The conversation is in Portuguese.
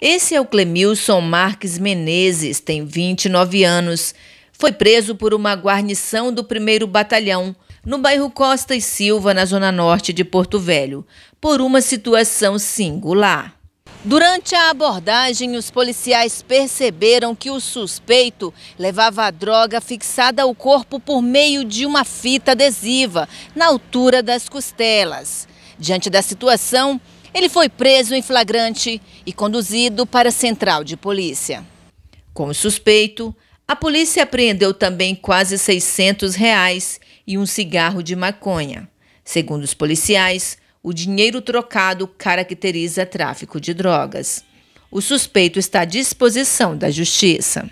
Esse é o Clemilson Marques Menezes, tem 29 anos. Foi preso por uma guarnição do 1 Batalhão, no bairro Costa e Silva, na zona norte de Porto Velho, por uma situação singular. Durante a abordagem, os policiais perceberam que o suspeito levava a droga fixada ao corpo por meio de uma fita adesiva, na altura das costelas. Diante da situação, ele foi preso em flagrante e conduzido para a central de polícia. Como suspeito, a polícia apreendeu também quase 600 reais e um cigarro de maconha. Segundo os policiais, o dinheiro trocado caracteriza tráfico de drogas. O suspeito está à disposição da justiça.